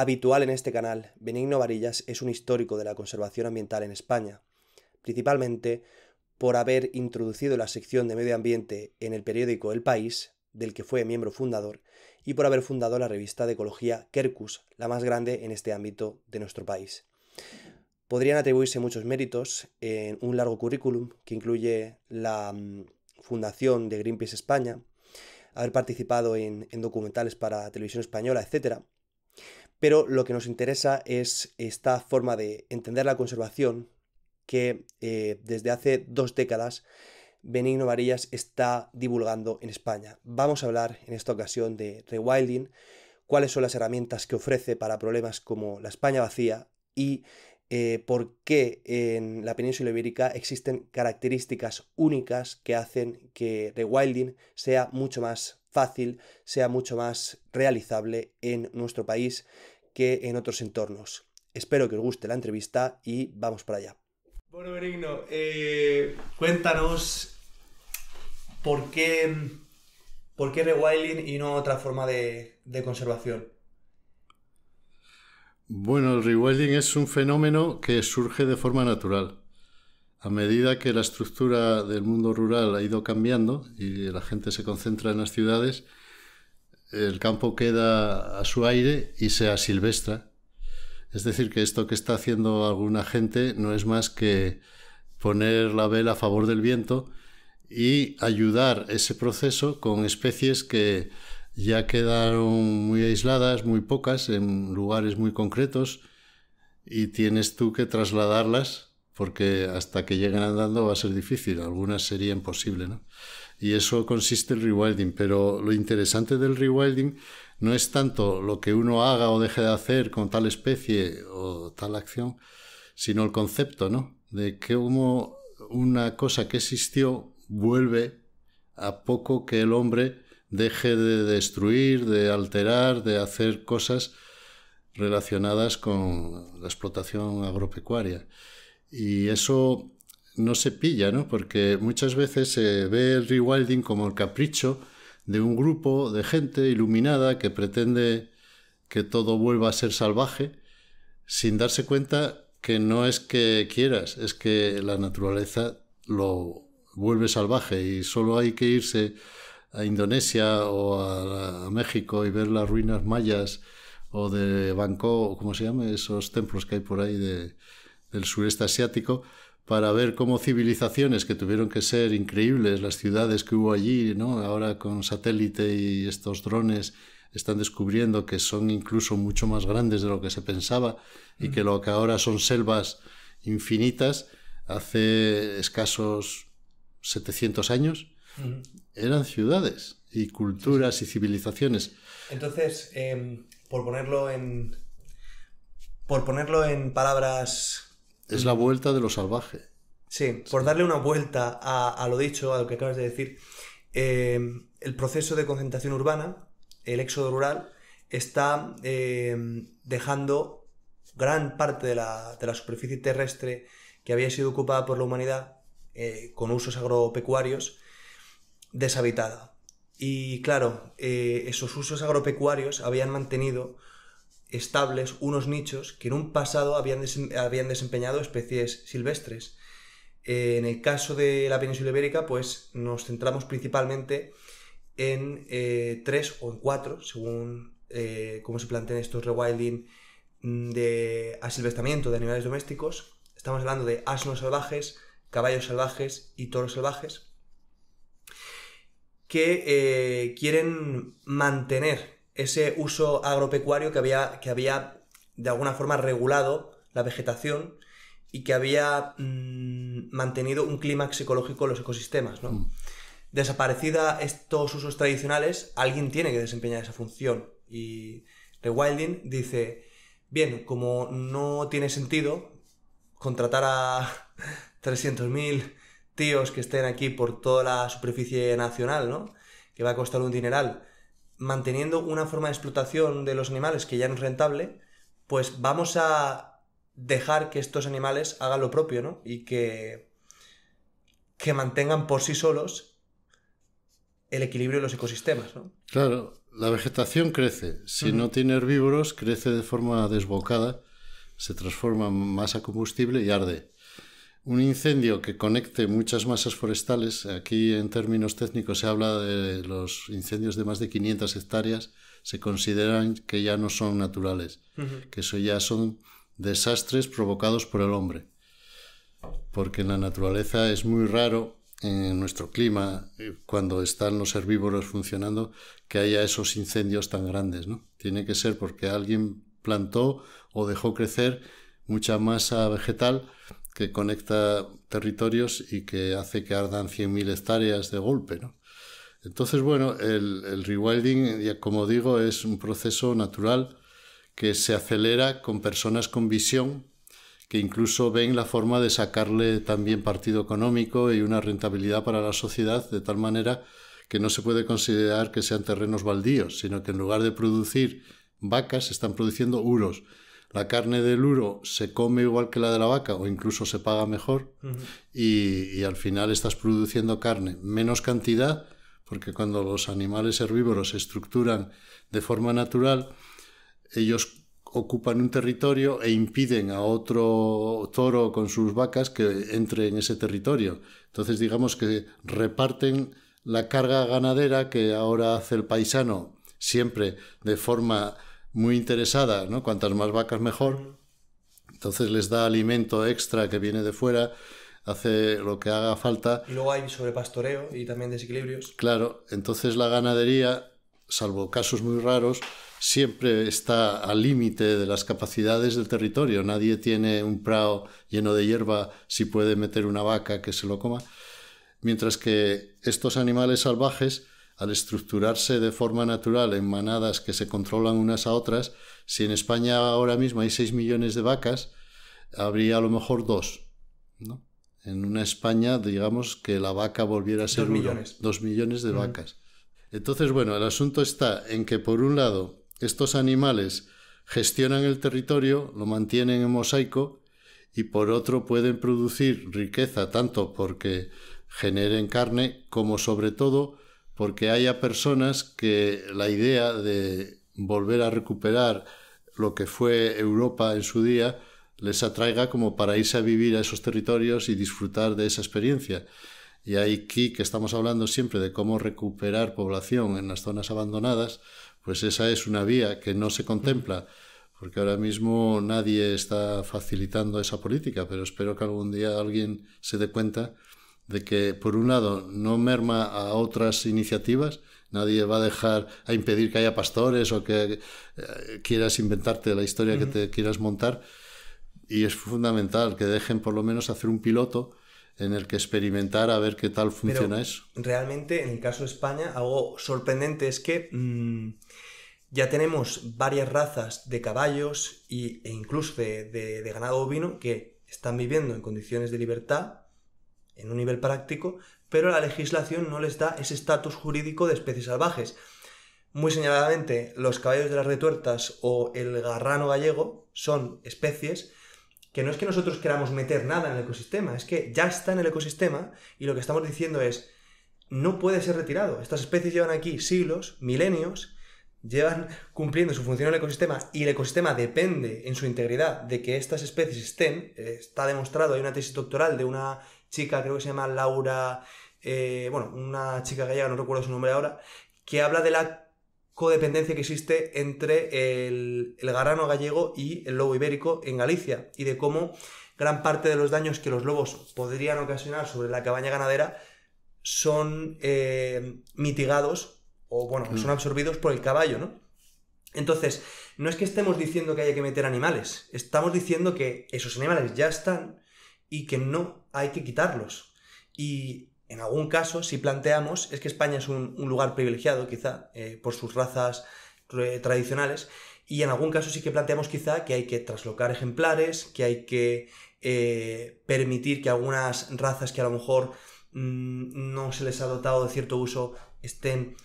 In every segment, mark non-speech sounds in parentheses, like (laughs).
habitual en este canal, Benigno Varillas es un histórico de la conservación ambiental en España, principalmente por haber introducido la sección de medio ambiente en el periódico El País, del que fue miembro fundador, y por haber fundado la revista de ecología Kerkus, la más grande en este ámbito de nuestro país. Podrían atribuirse muchos méritos en un largo currículum que incluye la mm, fundación de Greenpeace España, haber participado en, en documentales para televisión española, etc. Pero lo que nos interesa es esta forma de entender la conservación que eh, desde hace dos décadas Benigno Varillas está divulgando en España. Vamos a hablar en esta ocasión de rewilding, cuáles son las herramientas que ofrece para problemas como la España vacía y eh, por qué en la península ibérica existen características únicas que hacen que rewilding sea mucho más fácil, sea mucho más realizable en nuestro país que en otros entornos. Espero que os guste la entrevista y vamos para allá. Bueno, Benigno, eh, cuéntanos por qué, por qué rewilding y no otra forma de, de conservación. Bueno, el rewilding es un fenómeno que surge de forma natural a medida que la estructura del mundo rural ha ido cambiando y la gente se concentra en las ciudades, el campo queda a su aire y se silvestre Es decir, que esto que está haciendo alguna gente no es más que poner la vela a favor del viento y ayudar ese proceso con especies que ya quedaron muy aisladas, muy pocas, en lugares muy concretos, y tienes tú que trasladarlas porque hasta que lleguen andando va a ser difícil, algunas serían imposible, Y eso consiste el rewilding, pero lo interesante del rewilding no es tanto lo que uno haga o deje de hacer con tal especie o tal acción, sino el concepto, ¿no? De cómo una cosa que existió vuelve a poco que el hombre deje de destruir, de alterar, de hacer cosas relacionadas con la explotación agropecuaria. Y eso no se pilla, ¿no? Porque muchas veces se ve el rewilding como el capricho de un grupo de gente iluminada que pretende que todo vuelva a ser salvaje sin darse cuenta que no es que quieras, es que la naturaleza lo vuelve salvaje y solo hay que irse a Indonesia o a, México y ver las ruinas mayas o de Bangkok, o como se llama, esos templos que hay por ahí de, del sureste asiático para ver cómo civilizaciones que tuvieron que ser increíbles, las ciudades que hubo allí, ¿no? ahora con satélite y estos drones están descubriendo que son incluso mucho más grandes de lo que se pensaba y mm. que lo que ahora son selvas infinitas hace escasos 700 años mm-hmm. eran ciudades y culturas y civilizaciones. Entonces, em, por ponerlo en por ponerlo en palabras es la vuelta de lo salvaje. Sí, por darle una vuelta a, lo dicho, a lo que acabas de decir, eh, el proceso de concentración urbana, el éxodo rural, está eh, dejando gran parte de la, superficie terrestre que había sido ocupada por la humanidad eh, con usos agropecuarios deshabitada. Y claro, esos usos agropecuarios habían mantenido estables unos nichos que en un pasado habían, habían desempeñado especies silvestres. Eh, en el caso de la península ibérica, pues nos centramos principalmente en eh, tres o en cuatro, según eh, cómo se plantean estos rewilding mm, de asilvestramiento de animales domésticos. Estamos hablando de asnos salvajes, caballos salvajes y toros salvajes, que quieren mantener ese uso agropecuario que había, que había de alguna forma regulado la vegetación y que había mm, mantenido un clímax ecológico en los ecosistemas. ¿no? Mm. Desaparecida estos usos tradicionales, alguien tiene que desempeñar esa función. Y Rewilding dice, bien, como no tiene sentido contratar a 300.000 (laughs) tíos que estén aquí por toda la superficie nacional, ¿no? que va a costar un dineral, manteniendo una forma de explotación de los animales que ya no es rentable, pues vamos a dejar que estos animales hagan lo propio, ¿no? Y que, que mantengan por sí solos el equilibrio de los ecosistemas, ¿no? Claro, la vegetación crece. Si no tiene herbívoros, crece de forma desbocada, se transforma en masa combustible y arde un incendio que conecte muchas masas forestales, aquí en términos técnicos se habla de los incendios de más de 500 hectáreas, se consideran que ya no son naturales, que eso ya son desastres provocados por el hombre. Porque en la naturaleza es muy raro, en nuestro clima, eh, cuando están los herbívoros funcionando, que haya esos incendios tan grandes, ¿no? Tiene que ser porque alguien plantó o dejó crecer mucha masa vegetal que conecta territorios y que hace que ardan 100.000 hectáreas de golpe. Entonces, bueno, el, rewilding, como digo, es un proceso natural que se acelera con personas con visión que incluso ven la forma de sacarle también partido económico y una rentabilidad para la sociedad de tal manera que no se puede considerar que sean terrenos baldíos, sino que en lugar de producir vacas están produciendo uros la carne del uro se come igual que la de la vaca o incluso se paga mejor y, y, al final estás produciendo carne menos cantidad porque cuando los animales herbívoros se estructuran de forma natural, ellos ocupan un territorio e impiden a otro toro con sus vacas que entre en ese territorio. Entonces digamos que reparten la carga ganadera que ahora hace el paisano siempre de forma muy interesada, ¿no? Cuantas más vacas mejor. Entonces les da alimento extra que viene de fuera, hace lo que haga falta. Y luego hay sobrepastoreo y también desequilibrios. Claro, entonces la ganadería, salvo casos muy raros, siempre está al límite de las capacidades del territorio. Nadie tiene un prado lleno de hierba si puede meter una vaca que se lo coma. Mientras que estos animales salvajes al estructurarse de forma natural en manadas que se controlan unas a otras, si en España ahora mismo hay 6 millones de vacas, habría a lo mejor dos. En una España, digamos que la vaca volviera a ser 2 millones. dos millones de vacas. Entonces, bueno, el asunto está en que, por un lado, estos animales gestionan el territorio, lo mantienen en mosaico y, por otro, pueden producir riqueza tanto porque generen carne como, sobre todo, porque haya personas que la idea de volver a recuperar lo que fue Europa en su día les atraiga como para irse a vivir a esos territorios y disfrutar de esa experiencia. Y aquí que estamos hablando siempre de cómo recuperar población en las zonas abandonadas, pues esa es una vía que no se contempla, porque ahora mismo nadie está facilitando esa política, pero espero que algún día alguien se dé cuenta de que, por un lado, no merma a otras iniciativas, nadie va a dejar a impedir que haya pastores o que eh, quieras inventarte la historia que te quieras montar. Y es fundamental que dejen por lo menos hacer un piloto en el que experimentar a ver qué tal funciona eso. Realmente, en el caso de España, algo sorprendente es que mm, ya tenemos varias razas de caballos y, e incluso de ganado ovino que están viviendo en condiciones de libertad en un nivel práctico, pero la legislación no les da ese estatus jurídico de especies salvajes. Muy señaladamente, los caballos de las retuertas o el garrano gallego son especies que no es que nosotros queramos meter nada en el ecosistema, es que ya está en el ecosistema y lo que estamos diciendo es, no puede ser retirado. Estas especies llevan aquí siglos, milenios, llevan cumpliendo su función en el ecosistema y el ecosistema depende en su integridad de que estas especies estén. Eh, está demostrado, hay una tesis doctoral de una chica, creo que se llama Laura, eh, bueno, una chica gallega, no recuerdo su nombre ahora, que habla de la codependencia que existe entre el, garrano gallego y el lobo ibérico en Galicia y de cómo gran parte de los daños que los lobos podrían ocasionar sobre la cabaña ganadera son eh, mitigados o bueno, mm. son absorbidos por el caballo, ¿no? Entonces, no es que estemos diciendo que haya que meter animales, estamos diciendo que esos animales ya están y que no hay que quitarlos. Y en algún caso, si planteamos, es que España es un, lugar privilegiado, quizá, eh, por sus razas eh, tradicionales, y en algún caso sí que planteamos quizá que hay que traslocar ejemplares, que hay que eh, permitir que algunas razas que a lo mejor mm, no se les ha dotado de cierto uso estén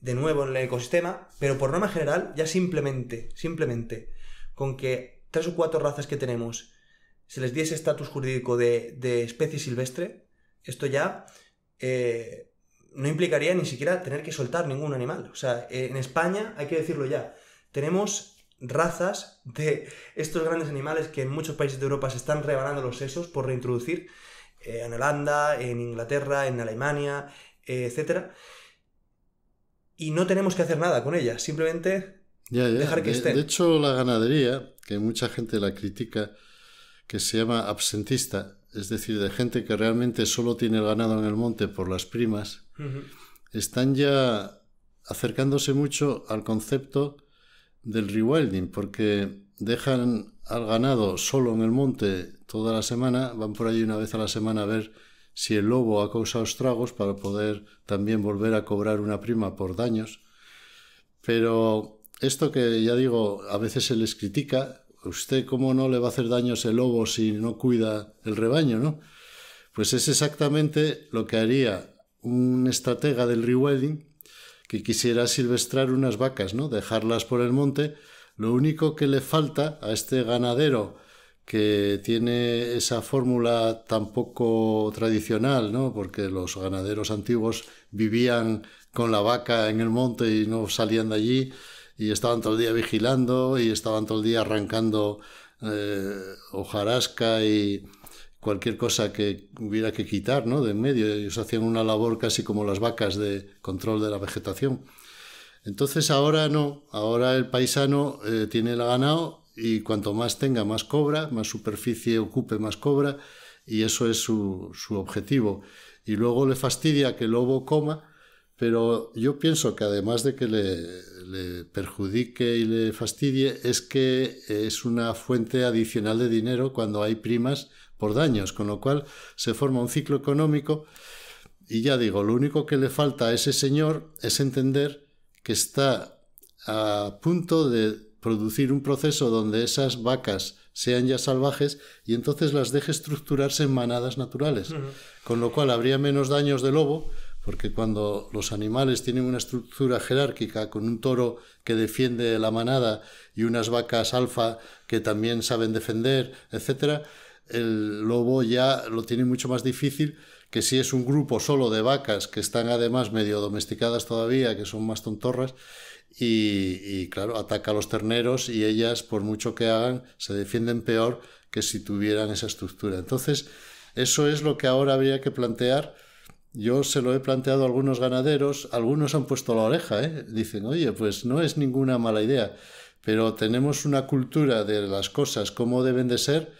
de nuevo en el ecosistema, pero por norma general ya simplemente, simplemente, con que tres o cuatro razas que tenemos se les diese estatus jurídico de, especie silvestre, esto ya eh, no implicaría ni siquiera tener que soltar ningún animal. O sea, eh, en España, hay que decirlo ya, tenemos razas de estos grandes animales que en muchos países de Europa se están rebanando los sesos por reintroducir, eh, en Holanda, en Inglaterra, en Alemania, etc. Y no tenemos que hacer nada con ellas, simplemente dejar que estén. De hecho, la ganadería, que mucha gente la critica, que se llama absentista, es decir, de gente que realmente solo tiene el ganado en el monte por las primas, están ya acercándose mucho al concepto del rewilding, porque dejan al ganado solo en el monte toda la semana, van por allí una vez a la semana a ver si el lobo ha causado estragos para poder también volver a cobrar una prima por daños. Pero esto que ya digo, a veces se les critica usted cómo no le va a hacer daño ese lobo si no cuida el rebaño, ¿no? Pues es exactamente lo que haría un estratega del rewilding que quisiera silvestrar unas vacas, ¿no? Dejarlas por el monte. Lo único que le falta a este ganadero que tiene esa fórmula tan poco tradicional, ¿no? Porque los ganaderos antiguos vivían con la vaca en el monte y no salían de allí y estaban todo el día vigilando y estaban todo el día arrancando eh, hojarasca y cualquier cosa que hubiera que quitar ¿no? de en medio. Ellos hacían una labor casi como las vacas de control de la vegetación. Entonces ahora no, ahora el paisano eh, tiene el ganado y cuanto más tenga más cobra, más superficie ocupe más cobra y eso es su objetivo. Y luego le fastidia que el lobo coma pero yo pienso que además de que le, perjudique y le fastidie, es que es una fuente adicional de dinero cuando hay primas por daños, con lo cual se forma un ciclo económico y ya digo, lo único que le falta a ese señor es entender que está a punto de producir un proceso donde esas vacas sean ya salvajes y entonces las deje estructurarse en manadas naturales, con lo cual habría menos daños de lobo, porque cuando los animales tienen una estructura jerárquica con un toro que defiende la manada y unas vacas alfa que también saben defender, etc., el lobo ya lo tiene mucho más difícil que si es un grupo solo de vacas que están además medio domesticadas todavía, que son más tontorras, y, y, claro, ataca a los terneros y ellas, por mucho que hagan, se defienden peor que si tuvieran esa estructura. Entonces, eso es lo que ahora habría que plantear yo se lo he planteado a algunos ganaderos, algunos han puesto la oreja, ¿eh? dicen, oye, pues no es ninguna mala idea, pero tenemos una cultura de las cosas, como deben de ser,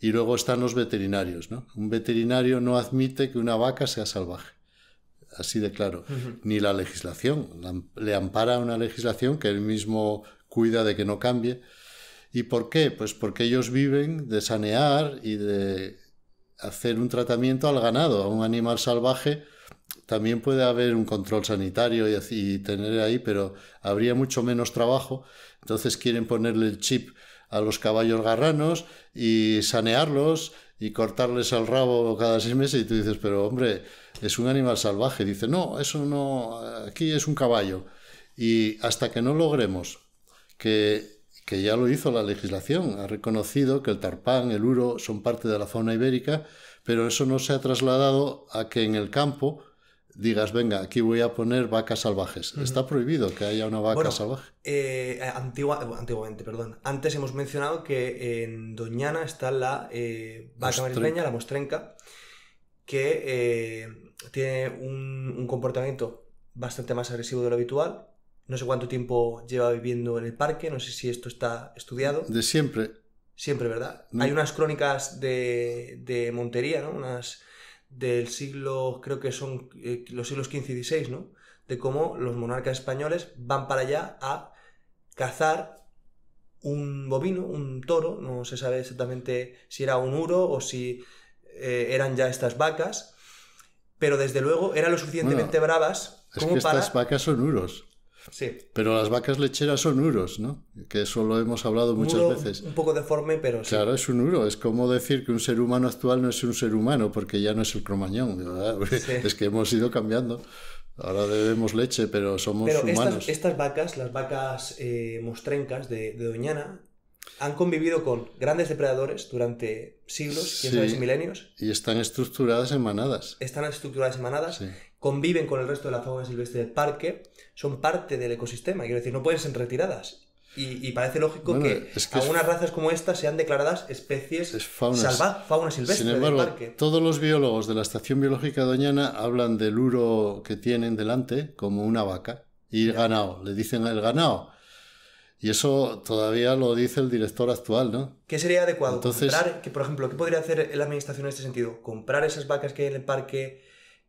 y luego están los veterinarios, ¿no? Un veterinario no admite que una vaca sea salvaje, así de claro, ni la legislación, le ampara una legislación que él mismo cuida de que no cambie. ¿Y por qué? Pues porque ellos viven de sanear y de hacer un tratamiento al ganado, a un animal salvaje. También puede haber un control sanitario y, tener ahí, pero habría mucho menos trabajo. Entonces quieren ponerle el chip a los caballos garranos y sanearlos y cortarles el rabo cada seis meses y tú dices, pero hombre, es un animal salvaje. Dice, no, eso no, aquí es un caballo. Y hasta que no logremos que que ya lo hizo la legislación. Ha reconocido que el tarpán, el uro son parte de la zona ibérica, pero eso no se ha trasladado a que en el campo digas, venga, aquí voy a poner vacas salvajes. Está prohibido que haya una vaca salvaje. Eh, eh, eh, antiguamente, perdón. Antes hemos mencionado que en Doñana está la vaca marisleña, la mostrenca, que tiene un comportamiento bastante más agresivo de lo habitual, no sé cuánto tiempo lleva viviendo en el parque, no sé si esto está estudiado. De siempre. Siempre, ¿verdad? Hay unas crónicas de, de, Montería, ¿no? Unas del siglo, creo que son eh, los siglos XV y XVI, ¿no? De cómo los monarcas españoles van para allá a cazar un bovino, un toro, no se sabe exactamente si era un uro o si eh, eran ya estas vacas, pero desde luego eran lo suficientemente bravas como es que para... Estas vacas son uros. Sí. Pero las vacas lecheras son uros, ¿no? Que eso lo hemos hablado muchas veces. Un poco deforme, pero sí. Claro, es un uro. Es como decir que un ser humano actual no es un ser humano porque ya no es el cromañón, (laughs) Es que hemos ido cambiando. Ahora debemos leche, pero somos pero humanos. Estas, estas, vacas, las vacas eh, mostrencas de Doñana, han convivido con grandes depredadores durante siglos, cientos y milenios. Y están estructuradas en manadas. Están estructuradas en manadas, conviven con el resto de la fauna silvestre del parque, son parte del ecosistema, quiero decir, no pueden ser retiradas. Y, parece lógico que, algunas razas como esta sean declaradas especies es fauna silvestre Sin embargo, del parque. Todos los biólogos de la Estación Biológica Doñana hablan del uro que tienen delante como una vaca. Y el ganado, le dicen el ganado y eso todavía lo dice el director actual, ¿no? ¿Qué sería adecuado? Entonces... que por ejemplo, ¿qué podría hacer la administración en este sentido? ¿Comprar esas vacas que hay en el parque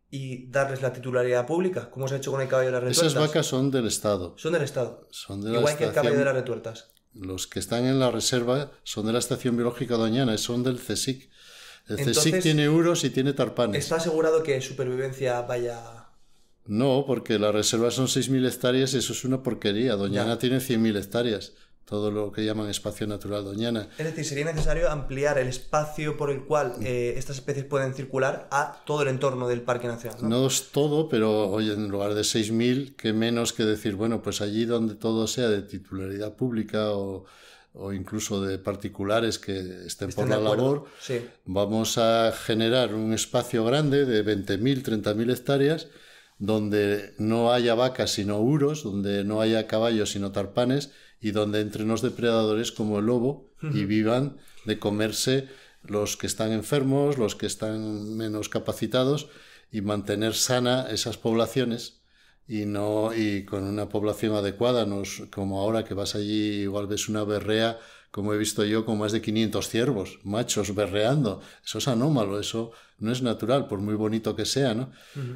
y darles la titularidad pública, como se ha hecho con el caballo de las retuertas? Esas vacas son del Estado. Son del Estado. de la Igual que el caballo de las retuertas. Los que están en la reserva son de la Estación Biológica Doñana, son del CSIC. El CSIC tiene euros y tiene tarpanes. ¿Está asegurado que supervivencia vaya no, porque la reserva son 6.000 hectáreas y eso es una porquería. Doñana tiene 100.000 hectáreas, todo lo que llaman espacio natural Doñana. Es decir, sería necesario ampliar el espacio por el cual mm. eh, estas especies pueden circular a todo el entorno del Parque Nacional. No, es todo, pero hoy en lugar de 6.000, qué menos que decir, bueno, pues allí donde todo sea de titularidad pública o incluso de particulares que estén, por la labor, vamos a generar un espacio grande de 20.000, 30.000 hectáreas donde no haya vacas sino uros, donde no haya caballos sino tarpanes y donde entre los depredadores como el lobo y vivan de comerse los que están enfermos, los que están menos capacitados y mantener sana esas poblaciones y no y con una población adecuada, como ahora que vas allí igual ves una berrea como he visto yo, con más de 500 ciervos, machos berreando. Eso es anómalo, eso no es natural, por muy bonito que sea, ¿no?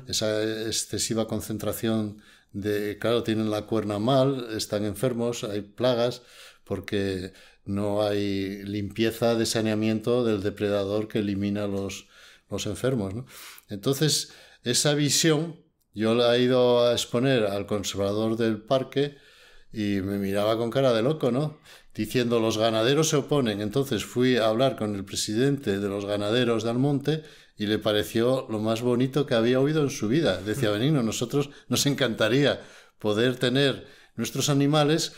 Esa excesiva concentración de, claro, tienen la cuerna mal, están enfermos, hay plagas, porque no hay limpieza de saneamiento del depredador que elimina los, los enfermos, ¿no? Entonces, esa visión yo la he ido a exponer al conservador del parque y me miraba con cara de loco, ¿no? diciendo los ganaderos se oponen. Entonces fui a hablar con el presidente de los ganaderos de Almonte y le pareció lo más bonito que había oído en su vida. Decía mm. Benigno, nosotros nos encantaría poder tener nuestros animales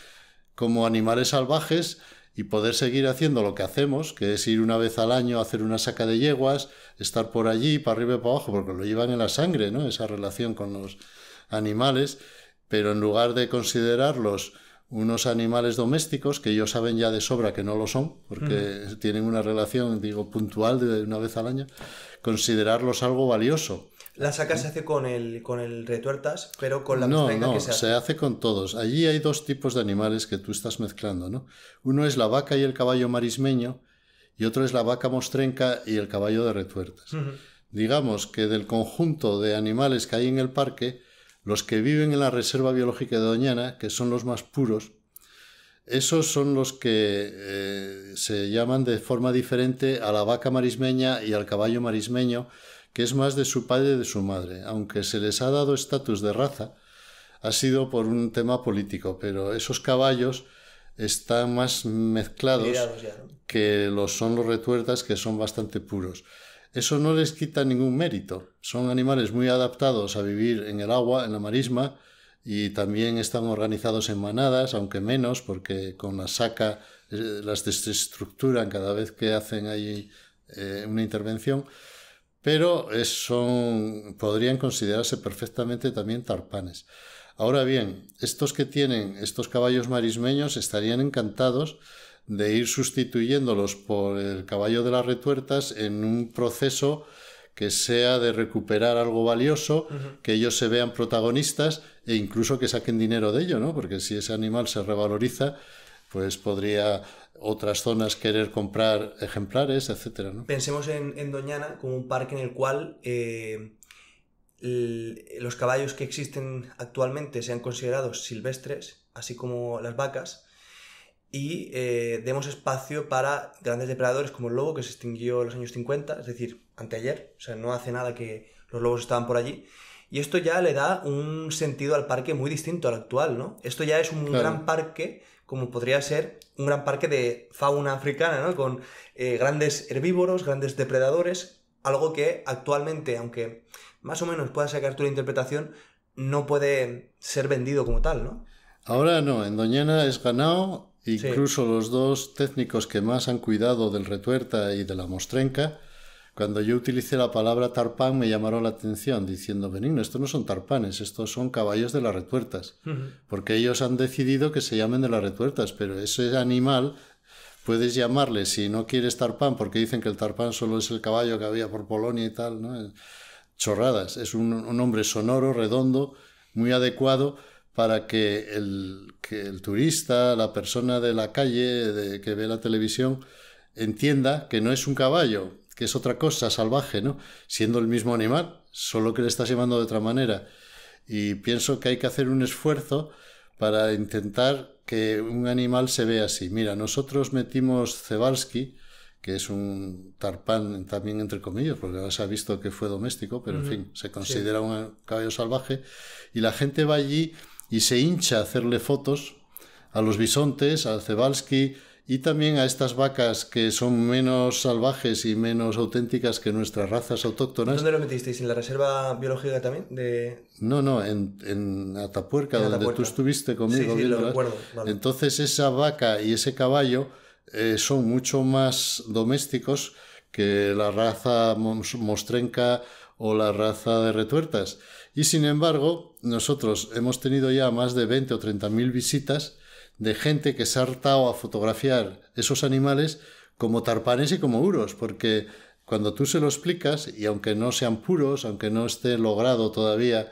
como animales salvajes y poder seguir haciendo lo que hacemos, que es ir una vez al año a hacer una saca de yeguas, estar por allí, para arriba y para abajo, porque lo llevan en la sangre, ¿no? Esa relación con los animales, pero en lugar de considerarlos unos animales domésticos que ellos saben ya de sobra que no lo son, porque tienen una relación, digo, puntual de una vez al año, considerarlos algo valioso. La saca se hace con el, con el retuertas, pero con la no, no, que se hace. se hace con todos. Allí hay dos tipos de animales que tú estás mezclando, ¿no? Uno es la vaca y el caballo marismeño, y otro es la vaca mostrenca y el caballo de retuertas. Digamos que del conjunto de animales que hay en el parque, los que viven en la Reserva Biológica de Doñana, que son los más puros, esos son los que eh, se llaman de forma diferente a la vaca marismeña y al caballo marismeño, que es más de su padre y de su madre. Aunque se les ha dado estatus de raza, ha sido por un tema político, pero esos caballos están más mezclados que los son los retuertas, que son bastante puros. Eso no les quita ningún mérito. Son animales muy adaptados a vivir en el agua, en la marisma, y también están organizados en manadas, aunque menos, porque con la saca eh, las desestructuran cada vez que hacen ahí eh, una intervención. Pero son, podrían considerarse perfectamente también tarpanes. Ahora bien, estos que tienen estos caballos marismeños estarían encantados de ir sustituyéndolos por el caballo de las retuertas en un proceso que sea de recuperar algo valioso, que ellos se vean protagonistas e incluso que saquen dinero de ello, ¿no? Porque si ese animal se revaloriza, pues podría otras zonas querer comprar ejemplares, etcétera. ¿no? Pensemos en, en, Doñana como un parque en el cual eh, los caballos que existen actualmente sean considerados silvestres, así como las vacas, y eh, demos espacio para grandes depredadores como el lobo que se extinguió en los años 50, es decir, anteayer, o sea, no hace nada que los lobos estaban por allí. Y esto ya le da un sentido al parque muy distinto al actual, ¿no? Esto ya es un gran parque, como podría ser un gran parque de fauna africana, ¿no? Con eh, grandes herbívoros, grandes depredadores, algo que actualmente, aunque más o menos pueda sacar tu interpretación, no puede ser vendido como tal, ¿no? Ahora no, en Doñana es Incluso los dos técnicos que más han cuidado del retuerta y de la mostrenca, cuando yo utilicé la palabra tarpán me llamaron la atención diciendo, Benigno, estos no son tarpanes, estos son caballos de las retuertas, porque ellos han decidido que se llamen de las retuertas, pero ese animal puedes llamarle si no quieres tarpan, porque dicen que el tarpán solo es el caballo que había por Polonia y tal, ¿no? Chorradas, es un, un nombre sonoro, redondo, muy adecuado para que el, que el turista, la persona de la calle que ve la televisión, entienda que no es un caballo, que es otra cosa salvaje, ¿no? Siendo el mismo animal, solo que le estás llamando de otra manera. Y pienso que hay que hacer un esfuerzo para intentar que un animal se vea así. Mira, nosotros metimos Zebalski, que es un tarpán también entre comillas, porque se ha visto que fue doméstico, pero en fin, se considera un caballo salvaje, y la gente va allí y se hincha a hacerle fotos a los bisontes, al cebalski y también a estas vacas que son menos salvajes y menos auténticas que nuestras razas autóctonas. ¿Dónde lo metisteis? ¿En la reserva biológica también? De... No, no, en, Atapuerca, donde tú estuviste conmigo. Entonces esa vaca y ese caballo eh, son mucho más domésticos que la raza mostrenca o la raza de retuertas. Y sin embargo, nosotros hemos tenido ya más de 20 o 30 mil visitas de gente que se ha hartado a fotografiar esos animales como tarpanes y como uros, porque cuando tú se lo explicas, y aunque no sean puros, aunque no esté logrado todavía,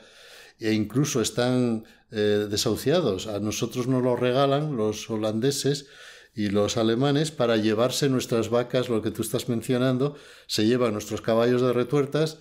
e incluso están eh, desahuciados, a nosotros nos lo regalan los holandeses y los alemanes para llevarse nuestras vacas, lo que tú estás mencionando, se llevan nuestros caballos de retuertas,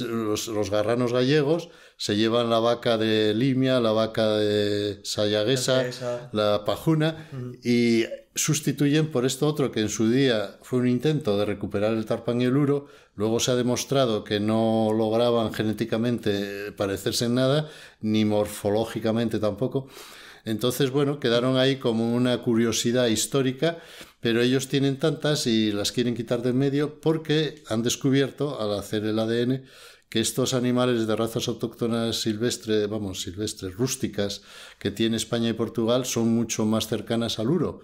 los, garranos gallegos se llevan la vaca de Limia, la vaca de Sayaguesa, la pajuna, y sustituyen por esto otro que en su día fue un intento de recuperar el tarpán y el uro, luego se ha demostrado que no lograban genéticamente parecerse en nada, ni morfológicamente tampoco. Entonces, bueno, quedaron ahí como una curiosidad histórica, pero ellos tienen tantas y las quieren quitar en medio porque han descubierto, al hacer el ADN, que estos animales de razas autóctonas silvestres, vamos, silvestres, rústicas, que tiene España y Portugal, son mucho más cercanas al uro.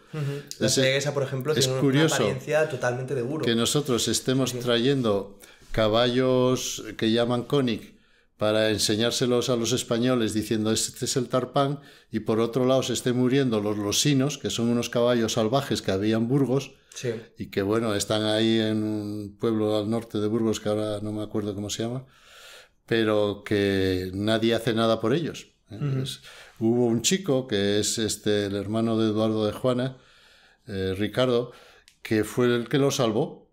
La por ejemplo, es tiene una apariencia totalmente de uro. Que nosotros estemos trayendo caballos que llaman conic, para enseñárselos a los españoles diciendo este es el tarpán y por otro lado se estén muriendo los losinos, que son unos caballos salvajes que había en Burgos y que bueno, están ahí en un pueblo al norte de Burgos que ahora no me acuerdo cómo se llama, pero que nadie hace nada por ellos. ¿eh? Hubo un chico que es este, el hermano de Eduardo de Juana, eh, Ricardo, que fue el que lo salvó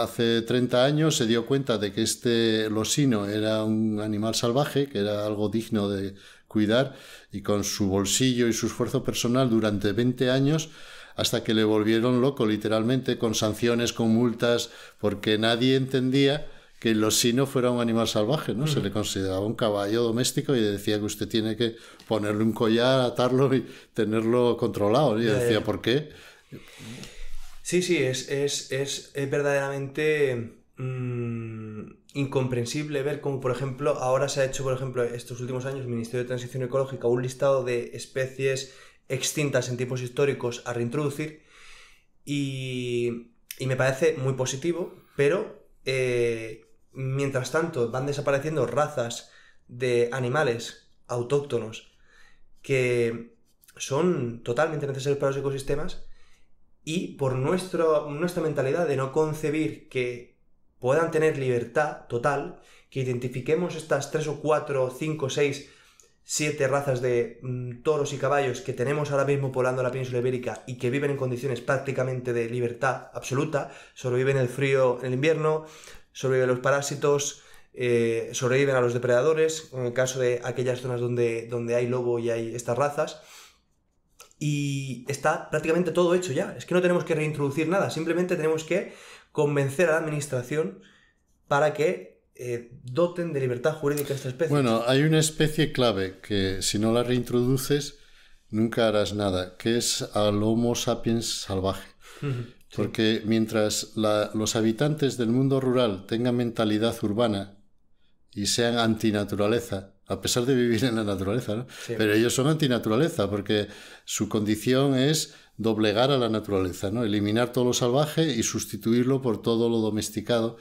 hace 30 años se dio cuenta de que este losino era un animal salvaje, que era algo digno de cuidar, y con su bolsillo y su esfuerzo personal durante 20 años, hasta que le volvieron loco literalmente, con sanciones, con multas, porque nadie entendía que el losino fuera un animal salvaje, ¿no? Se le consideraba un caballo doméstico y decía que usted tiene que ponerle un collar, atarlo y tenerlo controlado. Y decía, ¿por qué? Sí, sí, es, es, es, verdaderamente mm, incomprensible ver cómo, por ejemplo, ahora se ha hecho, por ejemplo, estos últimos años, el Ministerio de Transición Ecológica, un listado de especies extintas en tiempos históricos a reintroducir. Y, me parece muy positivo, pero eh, mientras tanto van desapareciendo razas de animales autóctonos que son totalmente necesarios para los ecosistemas y por nuestra mentalidad de no concebir que puedan tener libertad total, que identifiquemos estas tres o cuatro, cinco, seis, siete razas de mm, toros y caballos que tenemos ahora mismo poblando la península ibérica y que viven en condiciones prácticamente de libertad absoluta, sobreviven el frío en el invierno, sobreviven los parásitos, eh, sobreviven a los depredadores, en el caso de aquellas zonas donde, donde hay lobo y hay estas razas y está prácticamente todo hecho ya. Es que no tenemos que reintroducir nada, simplemente tenemos que convencer a la administración para que eh, doten de libertad jurídica a esta especie. Bueno, hay una especie clave que si no la reintroduces nunca harás nada, que es al Homo sapiens salvaje. Porque mientras los habitantes del mundo rural tengan mentalidad urbana y sean antinaturaleza, a pesar de vivir en la naturaleza, Pero ellos son antinaturaleza, porque su condición es doblegar a la naturaleza, ¿no? Eliminar todo lo salvaje y sustituirlo por todo lo domesticado.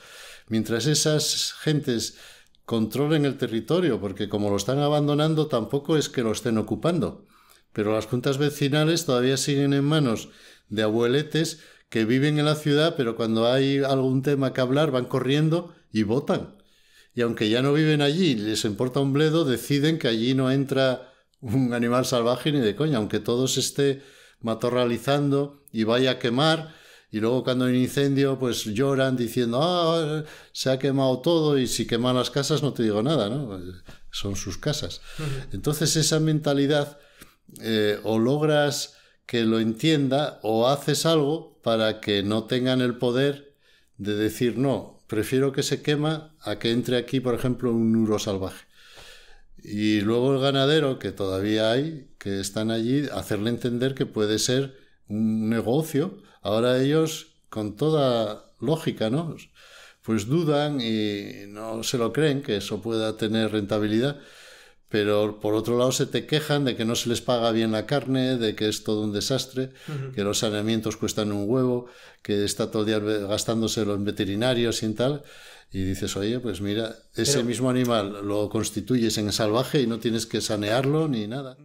Mientras esas gentes controlen el territorio, porque como lo están abandonando, tampoco es que lo estén ocupando. Pero las juntas vecinales todavía siguen en manos de abueletes que viven en la ciudad, pero cuando hay algún tema que hablar van corriendo y votan y aunque ya no viven allí, les importa un bledo, deciden que allí no entra un animal salvaje ni de coña, aunque todo se esté matorralizando y vaya a quemar, y luego cuando hay un incendio, pues lloran diciendo, ah, se ha quemado todo, y si queman las casas no te digo nada, ¿no? Son sus casas. Entonces esa mentalidad eh, o logras que lo entienda o haces algo para que no tengan el poder de decir no, prefiero que se quema a que entre aquí, por ejemplo, un uro salvaje. Y luego el ganadero, que todavía hay, que están allí, hacerle entender que puede ser un negocio. Ahora ellos, con toda lógica, ¿no? Pues dudan y no se lo creen que eso pueda tener rentabilidad pero por otro lado se te quejan de que no se les paga bien la carne, de que es todo un desastre, que los saneamientos cuestan un huevo, que está todo el día gastándoselo en veterinarios y tal. Y dices, oye, pues mira, ese mismo animal lo constituyes en salvaje y no tienes que sanearlo ni nada.